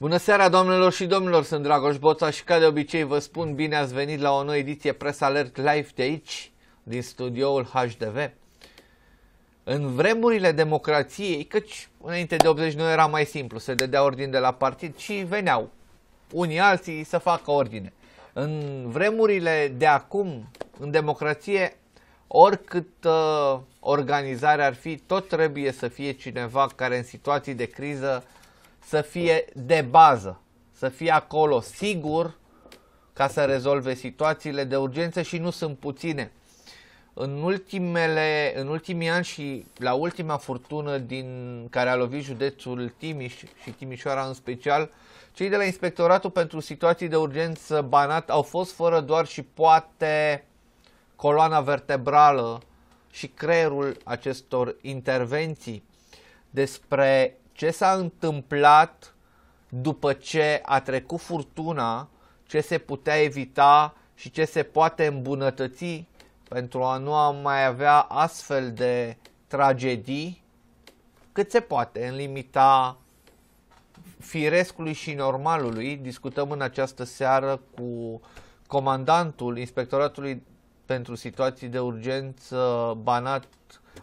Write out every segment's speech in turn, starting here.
Bună seara domnilor și domnilor, sunt Dragoș Boța și ca de obicei vă spun bine ați venit la o nouă ediție Press Alert Live de aici, din studioul HDV. În vremurile democrației, căci înainte de 80 nu era mai simplu, se dădea ordine de la partid și veneau unii alții să facă ordine. În vremurile de acum, în democrație, oricât uh, organizarea ar fi, tot trebuie să fie cineva care în situații de criză uh, să fie de bază, să fie acolo sigur ca să rezolve situațiile de urgență și nu sunt puține. În, ultimele, în ultimii ani și la ultima furtună din care a lovit județul Timiș și Timișoara în special, cei de la Inspectoratul pentru Situații de Urgență Banat au fost fără doar și poate coloana vertebrală și creierul acestor intervenții. Despre ce s-a întâmplat după ce a trecut furtuna, ce se putea evita și ce se poate îmbunătăți pentru a nu mai avea astfel de tragedii cât se poate în limita firescului și normalului. Discutăm în această seară cu comandantul Inspectoratului pentru Situații de Urgență Banat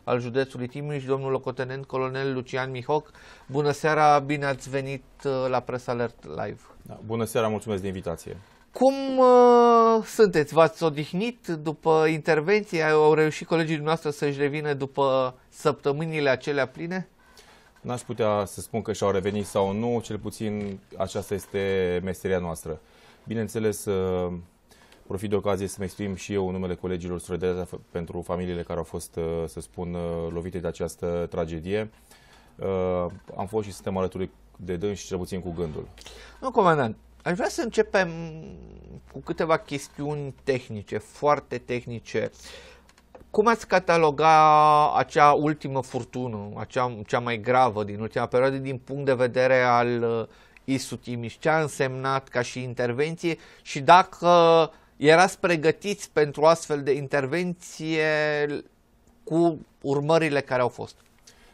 al județului Timiș, domnul locotenent colonel Lucian Mihoc. Bună seara, bine ați venit uh, la Press Alert Live. Da, bună seara, mulțumesc de invitație. Cum uh, sunteți? V-ați odihnit după intervenție? Au reușit colegii dumneavoastră să-și revină după săptămânile acelea pline? N-aș putea să spun că și-au revenit sau nu, cel puțin aceasta este meseria noastră. Bineînțeles, uh, Profit de ocazie să-mi exprim și eu în numele colegilor solidaritatea pentru familiile care au fost, uh, să spun, uh, lovite de această tragedie. Uh, am fost și suntem alături de și cel puțin cu gândul. Nu, comandant, aș vrea să începem cu câteva chestiuni tehnice, foarte tehnice. Cum ați cataloga acea ultimă furtună, acea, cea mai gravă din ultima perioadă, din punct de vedere al Isu Timiș? Ce a însemnat ca și intervenție și dacă Erați pregătiți pentru astfel de intervenție cu urmările care au fost?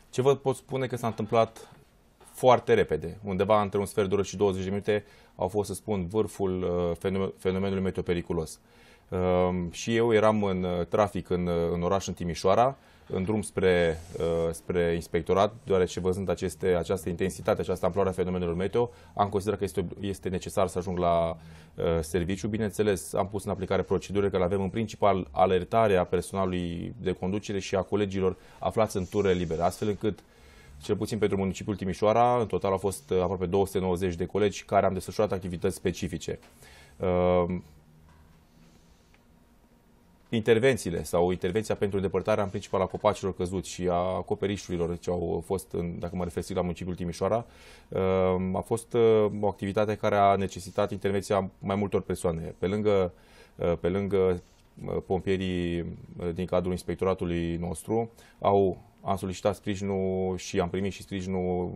Ce vă pot spune că s-a întâmplat foarte repede. Undeva între un sfert de oră și 20 de minute au fost, să spun, vârful uh, fenomenului meteopericulos. periculos Ehm, și eu eram în uh, trafic în, uh, în oraș, în Timișoara, în drum spre, uh, spre inspectorat, deoarece văzând aceste, această intensitate, această amploare a fenomenelor meteo, am considerat că este, este necesar să ajung la uh, serviciu. Bineînțeles, am pus în aplicare procedurile care avem în principal alertarea personalului de conducere și a colegilor aflați în ture libere, astfel încât cel puțin pentru municipiul Timișoara, în total au fost aproape 290 de colegi care am desfășurat activități specifice. Uh, intervențiile sau intervenția pentru depărtarea în principal a copacilor căzuți și a acoperișurilor ce au fost, în, dacă mă refer la municipiul Timișoara, um, a fost uh, o activitate care a necesitat intervenția mai multor persoane. Pe lângă, uh, pe lângă uh, pompierii din cadrul inspectoratului nostru au am solicitat sprijinul și am primit și sprijinul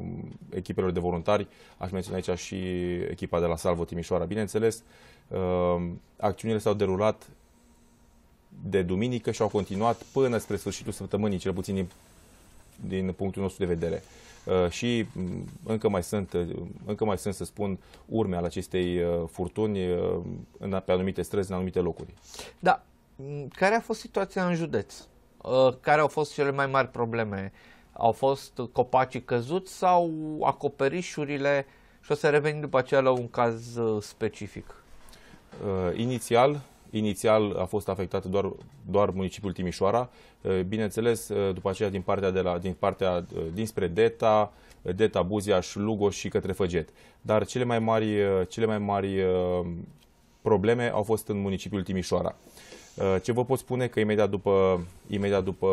echipelor de voluntari. Aș menționa aici și echipa de la Salvo Timișoara, bineînțeles. Um, acțiunile s-au derulat de duminică și au continuat până spre sfârșitul săptămânii, cel puțin din, din punctul nostru de vedere. Uh, și mm, încă mai sunt, uh, încă mai sunt să spun, urme ale acestei uh, furtuni uh, în, pe anumite străzi, în anumite locuri. Da. Care a fost situația în județ? Uh, care au fost cele mai mari probleme? Au fost copacii căzuți sau acoperișurile? Și o să revenim după aceea la un caz uh, specific. Inițial, Inițial a fost afectat doar, doar municipiul Timișoara. Bineînțeles, după aceea din partea, de la, din partea dinspre Deta, Deta, Buziaș, Lugo și către Făget. Dar cele mai mari, cele mai mari probleme au fost în municipiul Timișoara. Ce vă pot spune că imediat după, imediat după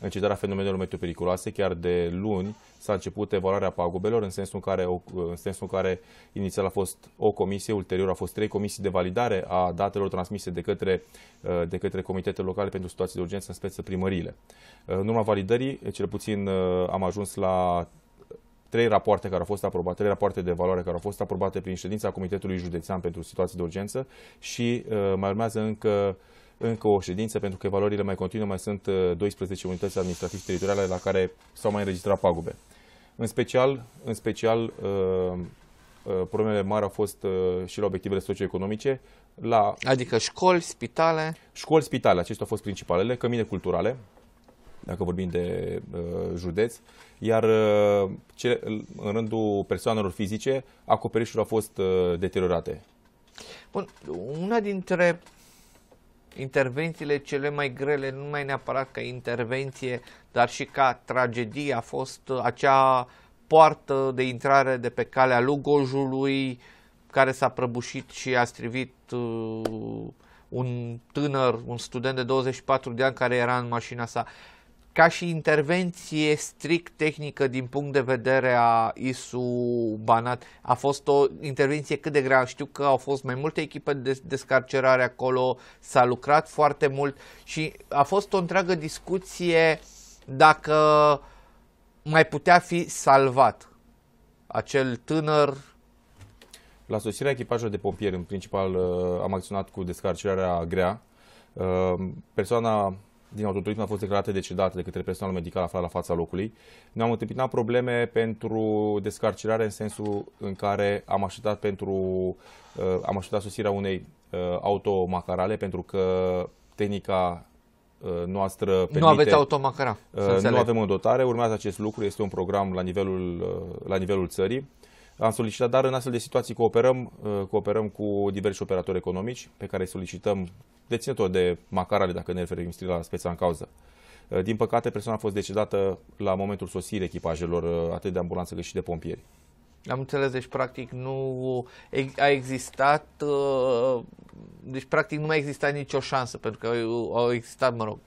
încetarea fenomenelor periculoase, chiar de luni s-a început evaluarea pagubelor în sensul în care, în sensul în care inițial a fost o comisie, ulterior a fost trei comisii de validare a datelor transmise de către, de către comitete locale pentru situații de urgență, în speță primăriile. În urma validării, cel puțin am ajuns la trei rapoarte care au fost aprobate, trei rapoarte de valoare care au fost aprobate prin ședința Comitetului Județean pentru Situații de Urgență și mai urmează încă încă o ședință, pentru că valorile mai continuă, mai sunt 12 uh, unități administrative teritoriale la care s-au mai înregistrat pagube. În special, în special uh, uh, problemele mari au fost și la obiectivele socioeconomice. La adică școli, spitale? Școli, spitale, acestea au fost principalele, cămine culturale, dacă vorbim de uh, județ, iar uh, ce, în rândul persoanelor fizice, acoperișurile au fost uh, deteriorate. Bun, una dintre intervențiile cele mai grele, nu mai neapărat ca intervenție, dar și ca tragedie a fost acea poartă de intrare de pe calea Lugojului care s-a prăbușit și a strivit uh, un tânăr, un student de 24 de ani care era în mașina sa. Uh, ca și intervenție strict tehnică din punct de vedere a ISU Banat, a fost o intervenție cât de grea. Știu că au fost mai multe echipe de descarcerare acolo, s-a lucrat foarte mult și a fost o întreagă discuție dacă mai putea fi salvat acel tânăr la sosirea echipajului de pompieri, în principal, uh, am acționat cu descarcerarea grea. Uh, persoana din autoturism a fost declarată decedată de către personalul medical aflat la fața locului. Ne-am întâmpinat probleme pentru descarcerare în sensul în care am așteptat pentru uh, am așteptat susirea unei uh, automacarale pentru că tehnica uh, noastră permite. Nu aveți automacara. Uh, nu avem în dotare, urmează acest lucru, este un program la nivelul, uh, la nivelul țării. Am solicitat, dar în astfel de situații cooperăm, uh, cooperăm cu diversi operatori economici pe care îi solicităm deținători de macarale, dacă ne referim strict la speța în cauză. Uh, din păcate, persoana a fost decedată la momentul sosirii echipajelor, uh, atât de ambulanță cât și de pompieri. Am înțeles, deci practic nu a existat, deci practic nu mai exista nicio șansă, pentru că au existat, mă rog,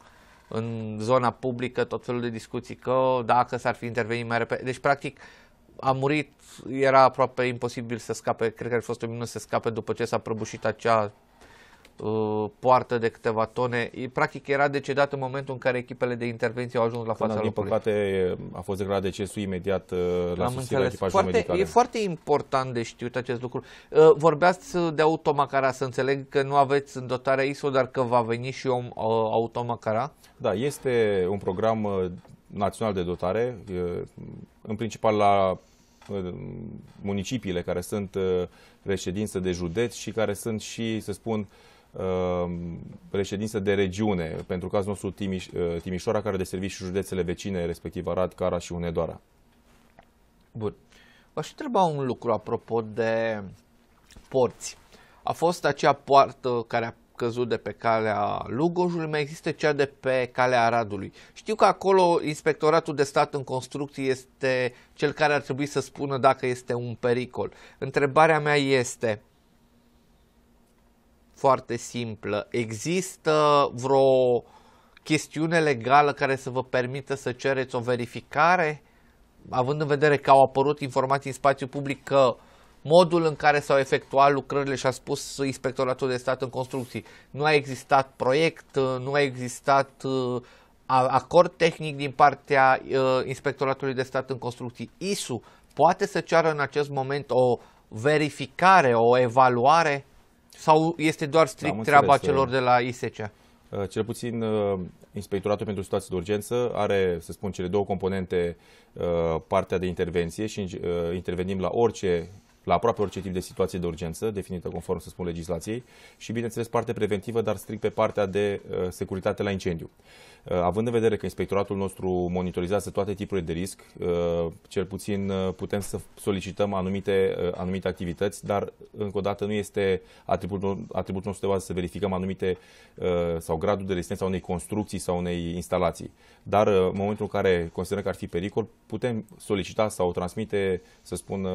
în zona publică tot felul de discuții că dacă s-ar fi intervenit mai repede, deci practic a murit, era aproape imposibil să scape, cred că a fost o minună să scape după ce s-a prăbușit acea uh, poartă de câteva tone. Practic era decedat în momentul în care echipele de intervenție au ajuns la fața locului. Din păcate a fost declarat decesul imediat uh, la susținerea susținerea foarte, medicale. E foarte important de știut acest lucru. Uh, vorbeați de automacara, să înțeleg că nu aveți în dotarea ISO, dar că va veni și o uh, automacara? Da, este un program uh, național de dotare, uh, în principal la municipiile care sunt uh, reședință de județ și care sunt și, să spun, uh, reședință de regiune, pentru cazul nostru Timiș, uh, Timișoara, care deservi și județele vecine, respectiv Arad, Cara și Hunedoara. Bun. Aș întreba un lucru apropo de porți. A fost acea poartă care a scăzut de pe calea Lugojului, mai există cea de pe calea Aradului. Știu că acolo Inspectoratul de Stat în Construcții este cel care ar trebui să spună dacă este un pericol. Întrebarea mea este foarte simplă. Există vreo chestiune legală care să vă permită să cereți o verificare? Având în vedere că au apărut informații în spațiu public că uh, modul în care s-au efectuat lucrările și a spus Inspectoratul de Stat în construcții. Nu a existat proiect, nu a existat uh, acord tehnic din partea uh, Inspectoratului de Stat în construcții. ISU poate să ceară în acest moment o verificare, o evaluare sau este doar da, strict da, treaba celor uh, de la ISC? Cel puțin Inspectoratul pentru Situații de Urgență are, să spun, cele două componente, partea de intervenție și intervenim la orice la aproape orice tip de situație de urgență, definită conform, să spun, legislației, și, bineînțeles, parte preventivă, dar strict pe partea de uh, securitate la incendiu. Uh, având în vedere că inspectoratul nostru monitorizează toate tipurile de risc, uh, cel puțin uh, putem să solicităm anumite, anumite activități, dar încă o dată nu este atributul, atributul nostru de bază să verificăm anumite sau gradul de rezistență a unei construcții sau unei instalații. Dar în momentul în care considerăm că ar fi pericol, putem solicita sau transmite, să spun,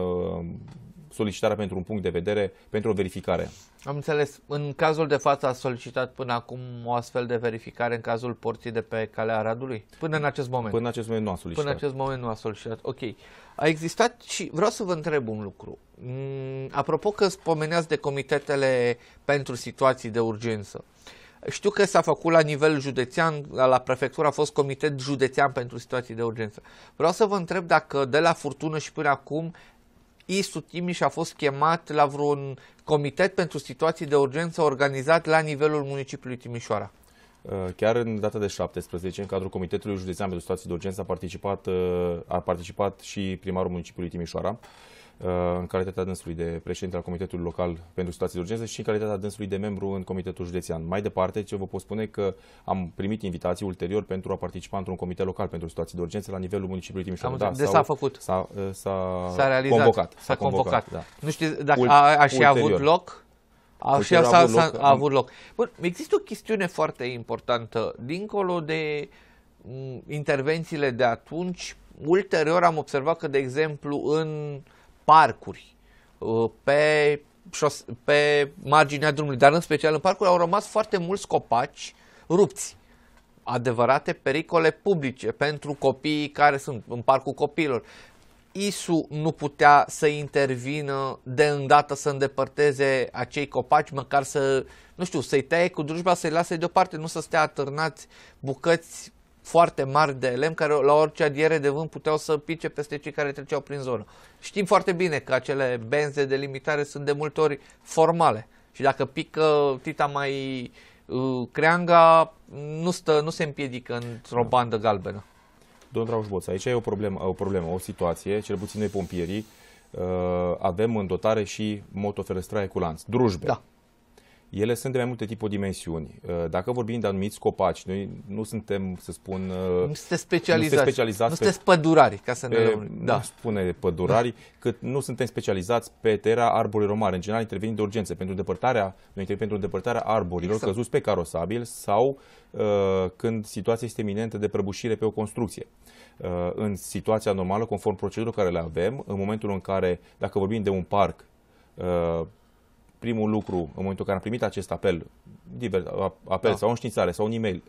solicitarea pentru un punct de vedere, pentru o verificare. Am înțeles. În cazul de față a solicitat până acum o astfel de verificare în cazul porții de pe calea Aradului? Până în acest moment? Până în acest moment nu a solicitat. Până în acest moment nu a solicitat. Ok. A existat și vreau să vă întreb un lucru. Mm, apropo că spomeneați de comitetele pentru situații de urgență. Știu că s-a făcut la nivel județean, la prefectură a fost comitet județean pentru situații de urgență. Vreau să vă întreb dacă de la furtună și până acum Isu Timiș a fost chemat la vreun comitet pentru situații de urgență organizat la nivelul municipiului Timișoara. Uh, chiar în data de 17, în cadrul Comitetului Județean pentru Situații de Urgență, a participat, uh, a participat și primarul municipiului Timișoara. Uh, în calitatea dânsului de președinte al Comitetului Local pentru Situații de Urgență și în calitatea dânsului de membru în Comitetul Județean. Mai departe, ce vă pot spune că am primit invitații ulterior pentru a participa într-un comitet local pentru situații de urgență la nivelul municipiului Timișoara. Da, de s-a făcut. S-a, uh, s-a, Convocat. S-a, convocat. Da. Nu știu dacă Ult, a, a și ulterior. avut loc. și a a, loc. A da. avut loc. Bun, există o chestiune foarte importantă. Dincolo de mm, intervențiile de atunci, ulterior am observat că, de exemplu, în uh, parcuri, uh, pe, pe marginea drumului, dar în special în parcuri au rămas foarte mulți copaci rupți. Adevărate pericole publice pentru copiii care sunt în parcul copiilor. ISU nu putea să intervină de îndată să îndepărteze acei copaci, măcar să, nu știu, să-i taie cu drujba, să-i lase deoparte, nu să stea atârnați bucăți foarte mari de lemn care la orice adiere de vânt puteau să pice peste cei care treceau prin zonă. Știm foarte bine că acele benze de limitare sunt de multe ori formale și dacă pică tita mai uh, creanga, nu, stă, nu se împiedică într-o da. bandă galbenă. Domnul Dragoș aici e o problemă, o problemă, o situație, cel puțin noi pompierii, uh, avem în dotare și motoferestraie cu lanț, drujbe. Da ele sunt de mai multe tipuri dimensiuni. Uh, dacă vorbim de anumiți copaci, noi nu suntem, să spun... Uh, nu sunteți specializați. Nu, specializați nu pe, pădurari, ca să ne pe, Nu da. spune pădurari, da. cât nu suntem specializați pe tera arborii romare. În general intervenim de urgență pentru depărtarea, noi intervenim pentru depărtarea arborilor exact. căzuți pe carosabil sau uh, când situația este iminentă de prăbușire pe o construcție. Uh, în situația normală, conform procedurilor care le avem, în momentul în care, dacă vorbim de un parc, uh, primul lucru, în momentul în care am primit acest apel, divers, apel da. sau înștiințare sau un e-mail,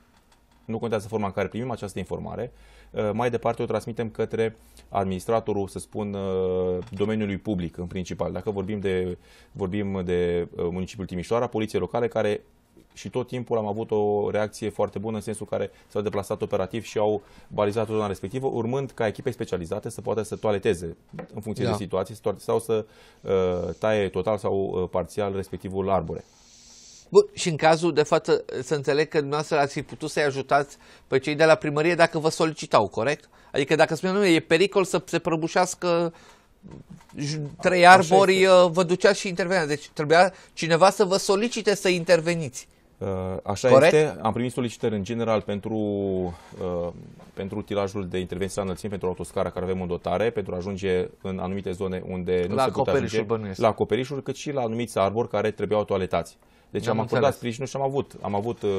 nu contează forma în care primim această informare, ă, mai departe o transmitem către administratorul, să spun, ă, domeniului public în principal. Dacă vorbim de, vorbim de ă, municipiul Timișoara, poliție locale care și tot timpul am avut o reacție foarte bună în sensul care s-au deplasat operativ și au balizat zona respectivă, urmând ca echipe specializate să poată să toaleteze în funcție da. de situație sau să uh, taie total sau uh, parțial respectivul arbore. Bun, și în cazul de față să înțeleg că dumneavoastră ați fi putut să-i ajutați pe cei de la primărie dacă vă solicitau, corect? Adică dacă spunem, nu, e pericol să se prăbușească trei arbori, uh, vă duceați și interveneați. Deci trebuia cineva să vă solicite să interveniți. Uh, așa Corect? este, am primit solicitări în general pentru, uh, pentru tirajul de intervenție la înălțime pentru autoscara care avem în dotare, pentru a ajunge în anumite zone unde nu la se putea ajunge, bănuiesc. la acoperișuri, cât și la anumiți arbori care trebuiau toaletați. Deci am, am acordat înțeles. sprijinul și am avut, am avut uh,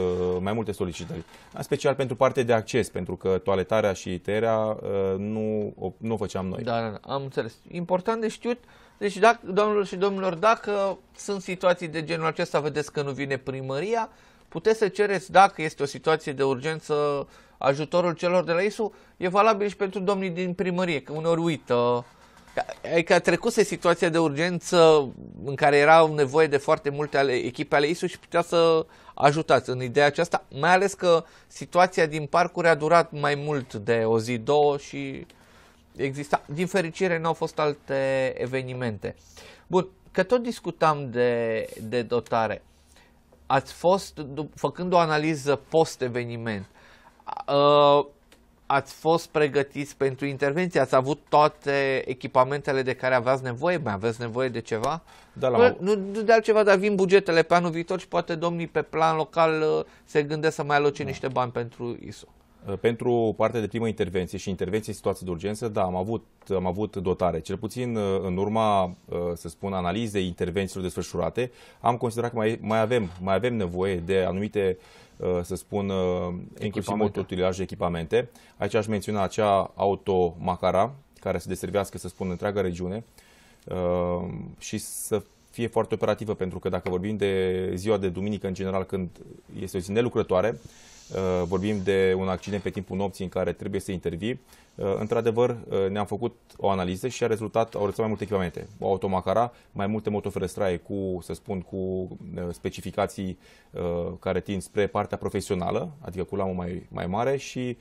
mai multe solicitări. În special pentru partea de acces, pentru că toaletarea și tăierea uh, nu, nu o făceam noi. Da, da, da, am înțeles. Important de știut, uh, deci, dacă, domnilor și domnilor, dacă sunt situații de genul acesta, vedeți că nu vine primăria, puteți să cereți, dacă este o situație de urgență, ajutorul celor de la ISU, e valabil și pentru domnii din primărie, că uneori uită. Adică trecuse situația de urgență în care erau nevoie de foarte multe ale, echipe ale ISU și putea să ajutați în ideea aceasta, mai ales că situația din parcuri a durat mai mult de o zi, două și exista. Din fericire n-au fost alte evenimente. Bun, că tot discutam de, de dotare. Ați fost, făcând o analiză post-eveniment, ați fost pregătiți pentru intervenție? Ați avut toate echipamentele de care aveați nevoie? Mai aveți nevoie de ceva? Da, la nu, nu de altceva, dar vin bugetele pe anul viitor și poate domnii pe plan local uh, se gândesc să mai aloce da. niște bani pentru ISO. Uh, pentru partea de primă intervenție și intervenție în situații de urgență, da, am avut, am avut dotare. Cel puțin uh, în urma, uh, să spun, analizei intervențiilor desfășurate, am considerat că mai, mai, avem, mai avem nevoie de anumite, să spun, inclusiv motoutilaje, echipamente. Aici aș menționa acea auto Macara, care să deservească, să spun, întreaga regiune și să fie foarte operativă, pentru că dacă vorbim de ziua de duminică, în general, când este o zi nelucrătoare, uh, vorbim de un accident pe timpul nopții în care trebuie să intervii, uh, într-adevăr uh, ne-am făcut o analiză și a rezultat, au rezultat mai multe echipamente. O automacara, mai multe motoferestraie cu, să spun, cu specificații care tind spre partea profesională, adică cu lamă mai, mai mare și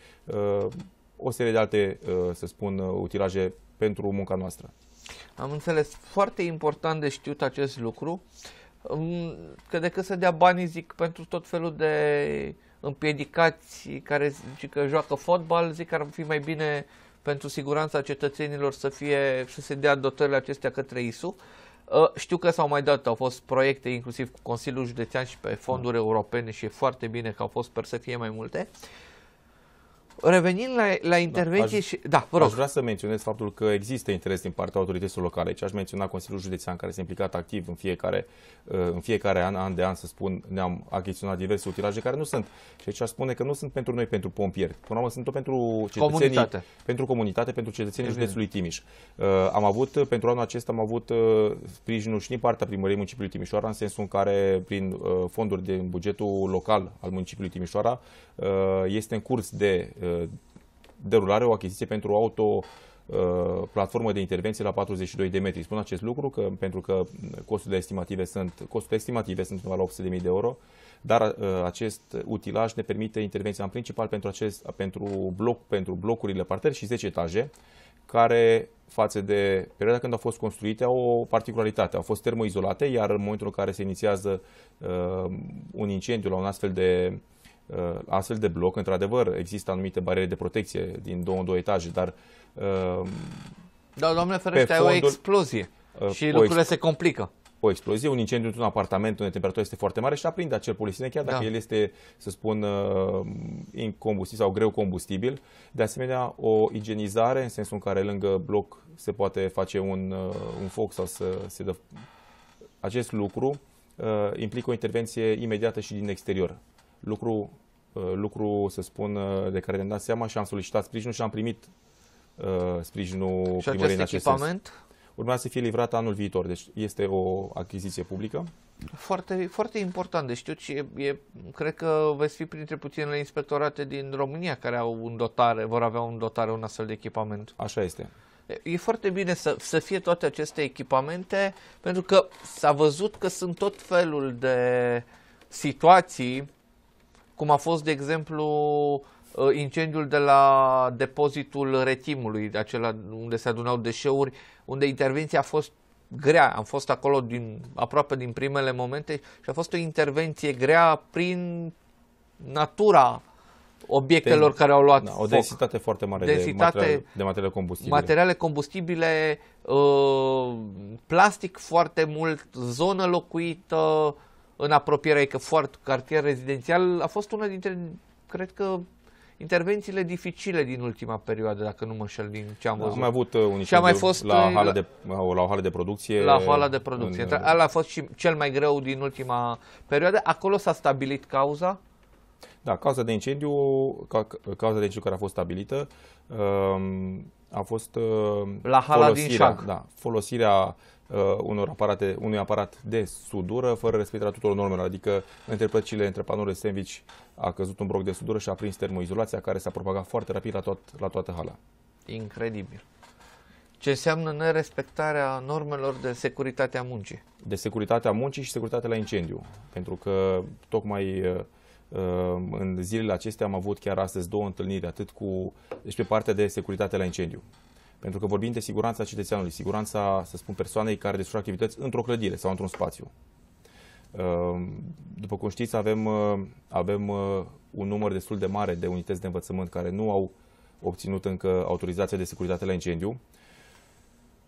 o serie de alte, să spun, utilaje pentru munca noastră. Am înțeles. Foarte important de știut acest lucru, că decât să dea bani, zic, pentru tot felul de împiedicați care zic că joacă fotbal, zic că ar fi mai bine pentru siguranța cetățenilor să fie să se dea dotările acestea către ISU. Ă, știu că s-au mai dat, au fost proiecte inclusiv cu Consiliul Județean și pe fonduri europene și e foarte bine că au fost per să fie mai multe. Uh, Revenind la, la da, intervenție da, aș, și... Da, vă rog. Aș vrea să menționez faptul că există interes din partea autorităților locale. Aici aș menționa Consiliul Județean care s-a implicat activ în fiecare, uh, în fiecare an, an de an, să spun, ne-am achiziționat diverse utilaje care nu sunt. Și aici aș spune că nu sunt pentru noi, pentru pompieri. Până la urmă sunt tot pentru cetățenii, comunitate. pentru comunitate, pentru cetățenii Evident. județului Timiș. Uh, am avut, uh, pentru anul acesta am avut uh, sprijinul și din partea primăriei municipiului Timișoara, în sensul în care prin uh, fonduri din bugetul local al municipiului Timișoara uh, este în curs de uh, Uh, derulare o achiziție pentru o auto uh, platformă de intervenție la 42 de metri. Spun acest lucru că, pentru că costurile estimative sunt, costurile estimative sunt la 800.000 de euro, dar uh, acest utilaj ne permite intervenția în principal pentru, acest, pentru, bloc, pentru blocurile parter și 10 etaje, care față de perioada când au fost construite au o particularitate. Au fost termoizolate, iar în momentul în care se inițiază uh, un incendiu la un astfel de Uh, astfel de bloc, într-adevăr, există anumite bariere de protecție din două în două etaje, dar... Uh, da, domnule ferește, ai o explozie uh, și o lucrurile ex... se complică o explozie, un incendiu într-un apartament unde temperatura este foarte mare și aprinde acel polisine, chiar dacă da. el este, să spun, incombustibil sau greu combustibil. De asemenea, o igienizare, în sensul în care lângă bloc se poate face un, un foc sau să se dă... Acest lucru implică o intervenție imediată și din exterior lucru, uh, lucru să spun, uh, de care ne-am dat seama și am solicitat sprijinul și am primit uh, sprijinul și primării în acest echipament? Sens. Urmează să fie livrat anul viitor, deci este o achiziție publică. Foarte, foarte important deci știu ce e, e, cred că veți fi printre puținele inspectorate din România care au un dotare, vor avea un dotare, un astfel de echipament. Așa este. E foarte bine să, să fie toate aceste echipamente pentru că s-a văzut că sunt tot felul de situații cum a fost, de exemplu, uh, incendiul de la depozitul retimului, acela unde se adunau deșeuri, unde intervenția a fost grea. Am fost acolo din, aproape din primele momente și a fost o intervenție grea prin natura obiectelor Pe, care au luat da, O foc. foarte mare densitate, de, materiale, de materiale combustibile. Materiale combustibile, uh, plastic foarte mult, zonă locuită, în apropierea foarte cartier rezidențial, a fost una dintre, cred că, intervențiile dificile din ultima perioadă, dacă nu mă înșel din ce am da, văzut. Am mai avut un uh, și a mai fost la uh, hala de, la o hală de producție. La o hală de producție. În, Ala a fost și cel mai greu din ultima perioadă. Acolo s-a stabilit cauza. Da, cauza de incendiu, ca, cauza de incendiu care a fost stabilită, um, a fost uh, la hala folosirea, din Da, folosirea uh, unor aparate, unui aparat de sudură fără respectarea tuturor normelor. Adică între plăcile, între panourile sandwich a căzut un broc de sudură și a prins termoizolația care s-a propagat foarte rapid la, tot, la toată hala. Incredibil. Ce înseamnă nerespectarea normelor de securitate a muncii? De securitate a muncii și securitatea la incendiu. Pentru că tocmai uh, Ehm, în zilele acestea am avut chiar astăzi două întâlniri, atât cu, deci pe partea de securitate la incendiu. Pentru că vorbim de siguranța cetățeanului, siguranța, să spun, persoanei care desfășoară activități într-o clădire sau într-un spațiu. Ehm, după cum știți, avem, uh, avem uh, un număr destul de mare de unități de învățământ care nu au obținut încă autorizația de securitate la incendiu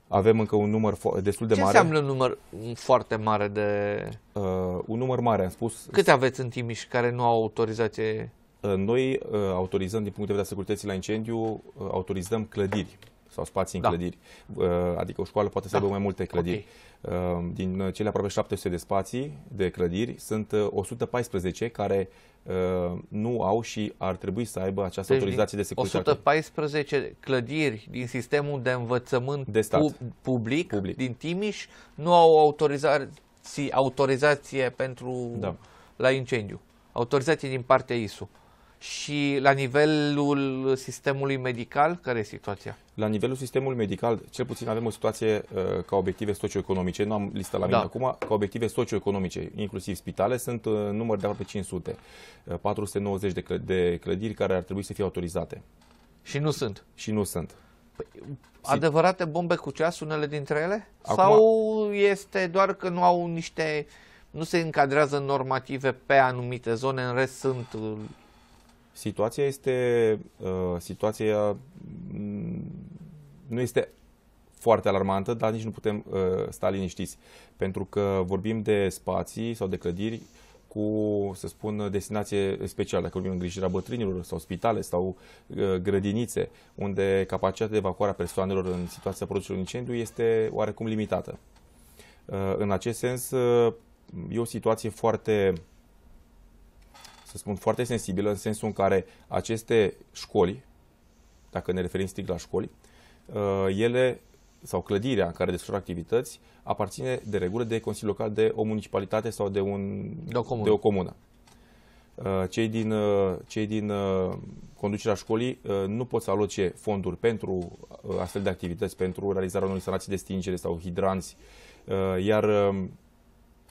avem încă un număr destul de Ce mare. Ce înseamnă un număr foarte mare de... Uh, un număr mare, am spus. Câte aveți în Timiș care nu au autorizație? Uh, noi uh, autorizăm, din punct de vedere a securității la incendiu, uh, autorizăm clădiri sau spații în da. clădiri. Uh, adică o școală poate să da. aibă mai multe clădiri. Okay. Uh, din cele aproape 700 de spații de clădiri, sunt 114 uh, care uh, Uh, nu au și ar trebui să aibă această deci autorizație de securitate. 114 clădiri din sistemul de învățământ de stat. Pu- public, public din Timiș nu au autorizație, autorizație pentru da. la incendiu. Autorizație din partea ISU și la nivelul sistemului medical, care e situația? La nivelul sistemului medical, cel puțin avem o situație uh, ca obiective socioeconomice, nu am lista la mine da. acum, ca obiective socioeconomice, inclusiv spitale, sunt uh, număr de aproape 500, uh, 490 de, cl- de clădiri care ar trebui să fie autorizate. Și nu sunt? Și nu sunt. Păi, adevărate bombe cu ceas, unele dintre ele? Acum... Sau este doar că nu au niște... nu se încadrează în normative pe anumite zone, în rest sunt... Uh, Situația este, uh, situația mm, nu este foarte alarmantă, dar nici nu putem uh, sta liniștiți, pentru că vorbim de spații sau de clădiri cu, să spun, destinație specială, dacă vorbim îngrijirea bătrânilor sau spitale sau uh, grădinițe, unde capacitatea de evacuare a persoanelor în situația producerii incendiu este oarecum limitată. Uh, în acest sens, uh, e o situație foarte să spun, foarte sensibilă în sensul în care aceste școli, dacă ne referim strict la școli, uh, ele sau clădirea în care desfășoară activități aparține de regulă de Consiliul Local de o municipalitate sau de, un, de, o, comună. de o comună. Uh, cei din, uh, cei din conducerea școlii nu pot să aloce fonduri pentru astfel de activități, pentru realizarea unor instalații de stingere sau hidranți, iar um,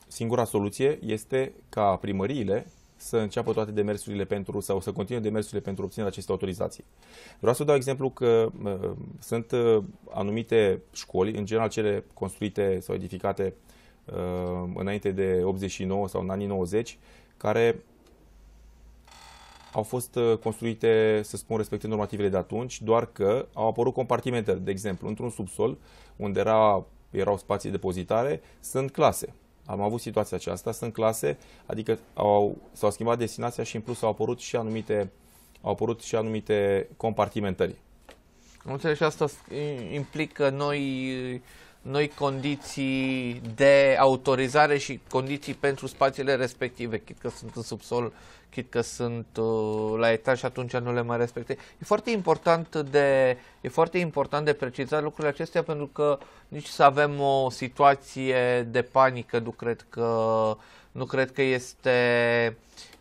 singura soluție este ca primăriile să înceapă toate demersurile pentru sau să continue demersurile pentru obținerea acestei autorizații. Vreau să dau exemplu că uh, sunt uh, anumite școli, în general cele construite sau edificate uh, înainte de 89 sau în anii 90, care au fost uh, construite, să spun, respectând normativele de atunci, doar că au apărut compartimentări. De exemplu, într-un subsol, unde era, erau spații de depozitare, sunt clase am avut situația aceasta, sunt clase, adică au, s-au schimbat destinația și în plus au apărut și anumite, au apărut și anumite compartimentări. Am înțeles și asta implică noi noi condiții de autorizare și condiții pentru spațiile respective, chit că sunt în subsol, chit că sunt uh, la etaj și atunci nu le mai respecte. E foarte important de, e foarte important de precizat lucrurile acestea pentru că nici să avem o situație de panică, nu cred că, nu cred că este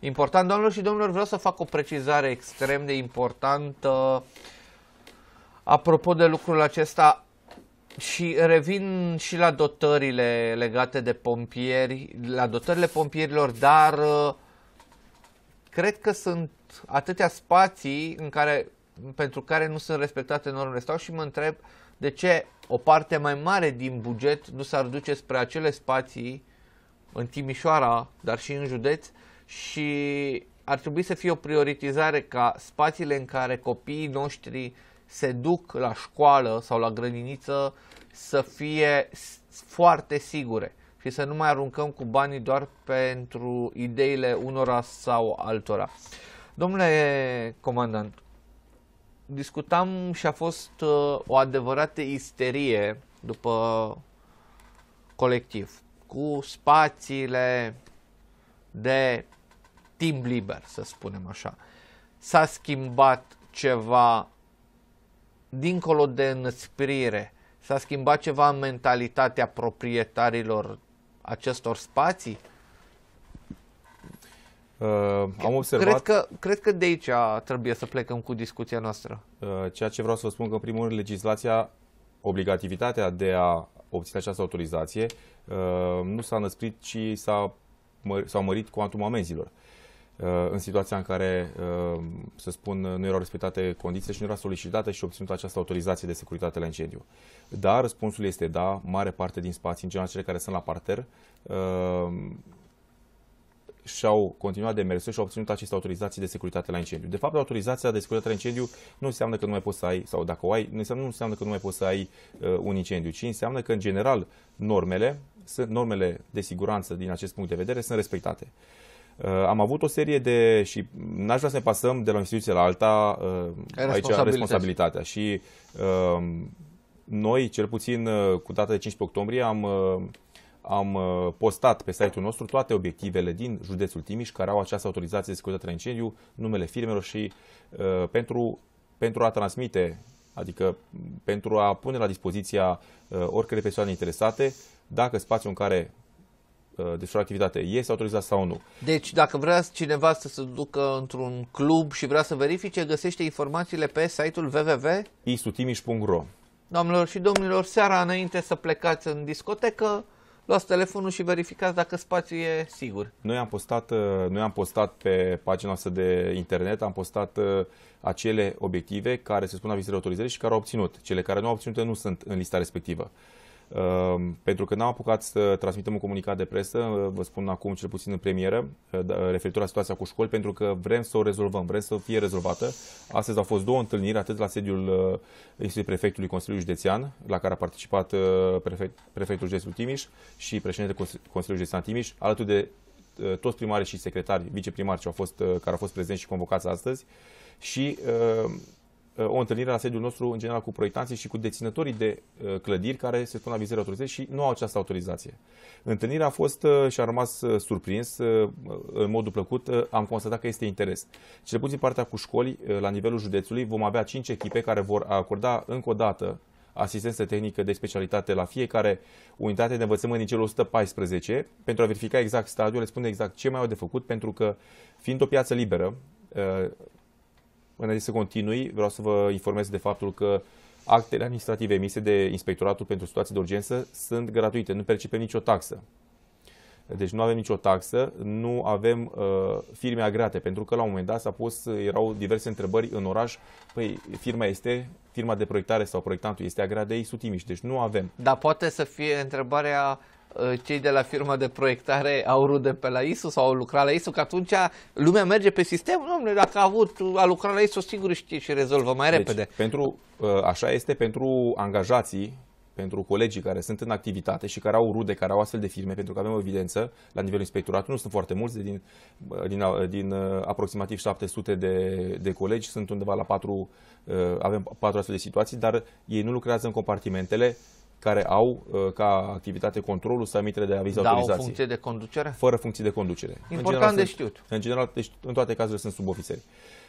important. Doamnelor și domnilor, vreau să fac o precizare extrem de importantă Apropo de lucrul acesta, și revin și la dotările legate de pompieri, la dotările pompierilor, dar uh, cred că sunt atâtea spații în care, pentru care nu sunt respectate normele. Stau și mă întreb de ce o parte mai mare din buget nu s-ar duce spre acele spații în Timișoara, dar și în județ și ar trebui să fie o prioritizare ca spațiile în care copiii noștri se duc la școală sau la grădiniță să fie foarte sigure și să nu mai aruncăm cu banii doar pentru ideile unora sau altora. Domnule comandant, discutam și a fost uh, o adevărată isterie după colectiv cu spațiile de timp liber, să spunem așa. S-a schimbat ceva dincolo de înspirire, s-a schimbat ceva în mentalitatea proprietarilor acestor spații? Uh, am observat... Cred că, cred că de aici trebuie să plecăm cu discuția noastră. Uh, ceea ce vreau să vă spun că, în primul rând, legislația, obligativitatea de a obține această autorizație, uh, nu s-a năsprit, ci s-a mă, s-au mărit cu amenzilor. Uh, Uh, în situația în care, uh, să spun, nu erau respectate condițiile și nu era solicitată și obținută această autorizație de securitate la incendiu. Dar răspunsul este da, mare parte din spații, în general cele care sunt la parter, uh, și-au continuat demersul și au obținut aceste autorizații de securitate la incendiu. De fapt, autorizația de securitate la incendiu nu înseamnă că nu mai poți să ai, sau dacă o ai, nu înseamnă, nu înseamnă că nu mai poți să ai uh, un incendiu, ci înseamnă că, în general, normele, sunt, normele de siguranță din acest punct de vedere sunt respectate. Uh, Uh, am avut o serie de, și n-aș vrea să ne pasăm de la o instituție la alta, uh, Ai aici responsabilitatea. Și uh, noi, cel puțin cu data de 15 octombrie, am, am postat pe site-ul nostru toate obiectivele din județul Timiș care au această autorizație de securitate la incendiu, numele firmelor și pentru, pentru a transmite, adică pentru a pune la dispoziția oricărei persoane interesate, dacă spațiul în care Uh, desfășura activitate. Este autorizat sau nu? Deci, dacă vrea cineva să se ducă într-un club și vrea să verifice, găsește informațiile pe site-ul www. Doamnelor și domnilor, seara înainte să plecați în discotecă, luați telefonul și verificați dacă spațiul e sigur. Noi am postat, uh, noi am postat pe pagina noastră de internet, am postat uh, acele obiective care se spun avizele autorizării și care au obținut. Cele care nu au obținut nu sunt în lista respectivă. Ehm, pentru că n-am apucat să transmitem un comunicat de presă, eh, vă spun acum cel puțin în premieră, eh, da, referitor la situația cu școli, pentru că vrem să o rezolvăm, vrem să fie rezolvată. Astăzi au fost două întâlniri, atât la sediul eh, Institutului Prefectului Consiliului Județean, la care a participat prefect, prefectul Județul Timiș și președintele Consiliului Județean Timiș, alături de toți primarii și secretari, viceprimari ce au fost, care au fost prezenți și convocați astăzi și ehm, o întâlnire la sediul nostru, în general, cu proiectanții și cu deținătorii de uh, clădiri care se spun la vizere autorizate și nu au această autorizație. Întâlnirea a fost uh, și a rămas uh, surprins, în modul plăcut, am constatat că este interes. Cel puțin partea cu școli, la nivelul județului, vom avea cinci echipe care vor acorda încă o dată asistență tehnică de specialitate la fiecare unitate de învățământ din cel 114 pentru a verifica exact stadiul, le spune exact ce mai au de făcut, pentru că fiind o piață liberă, Înainte să continui, vreau să vă informez de faptul că actele administrative emise de Inspectoratul pentru Situații de Urgență sunt gratuite, nu percepem nicio taxă. Deci nu avem nicio taxă, nu avem uh, firme agrate, pentru că la un moment dat s-a pus, erau diverse întrebări în oraș, păi firma este, firma de proiectare sau proiectantul este agrat de ei sutimiști, deci nu avem. Dar poate să fie întrebarea Uh, cei de la firma de proiectare au rude pe la ISU sau au lucrat la ISU, că atunci lumea merge pe sistem, domnule, dacă a avut, a lucrat la ISU, sigur știe și rezolvă mai deci, repede. Pentru, uh, așa este pentru angajații, pentru colegii care sunt în activitate și care au rude, care au astfel de firme, pentru că avem o evidență la nivelul inspectoratului, nu sunt foarte mulți, din, din, uh, din aproximativ 700 de, de colegi, sunt undeva la patru, avem patru astfel de situații, dar ei nu lucrează în compartimentele care au uh, ca activitate controlul summitele de aviz da, autorizații. Au funcție de conducere? Fără funcție de conducere. Important general, de știut. În general, deci, în toate cazurile sunt subofițeri.